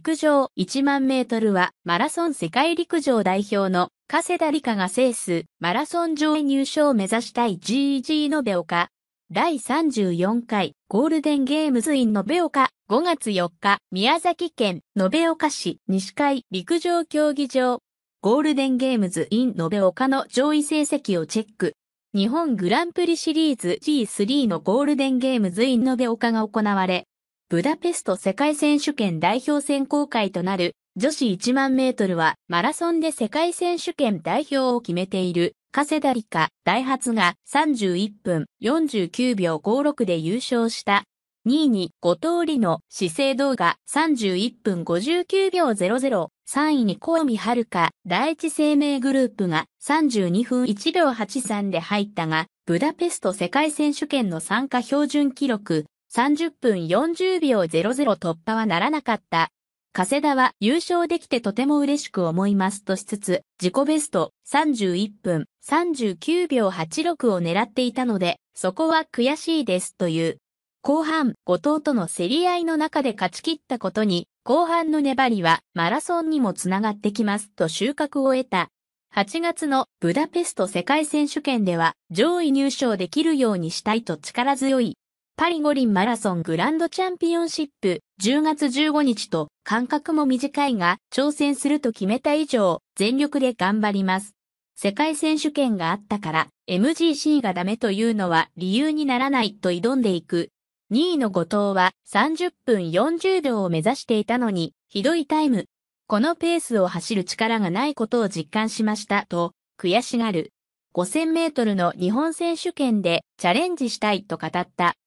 陸上1万メートルはマラソン世界陸上代表の加世田理香が制すマラソン上位入賞を目指したい GEG のベオカ。第34回ゴールデンゲームズイン延岡5月4日宮崎県延岡市西海陸上競技場ゴールデンゲームズイン延岡の上位成績をチェック日本グランプリシリーズ G3 のゴールデンゲームズイン延岡が行われブダペスト世界選手権代表選考会となる女子1万メートルはマラソンで世界選手権代表を決めている加瀬ダリカ、ダイハツが31分49秒56で優勝した2位に5通りの姿勢動画31分59秒00、3位に小海遥、第一生命グループが32分1秒83で入ったが、ブダペスト世界選手権の参加標準記録30分40秒00突破はならなかった。加世田は優勝できてとても嬉しく思いますとしつつ、自己ベスト31分39秒86を狙っていたので、そこは悔しいですという。後半、後藤との競り合いの中で勝ち切ったことに、後半の粘りはマラソンにもつながってきますと収穫を得た。8月のブダペスト世界選手権では上位入賞できるようにしたいと力強いパリ五輪マラソングランドチャンピオンシップ10月15日と間隔も短いが挑戦すると決めた以上全力で頑張ります。世界選手権があったから MGC がダメというのは理由にならないと挑んでいく。2位の後藤は30分40秒を目指していたのにひどいタイム。このペースを走る力がないことを実感しましたと悔しがる。5000メートルの日本選手権でチャレンジしたいと語った。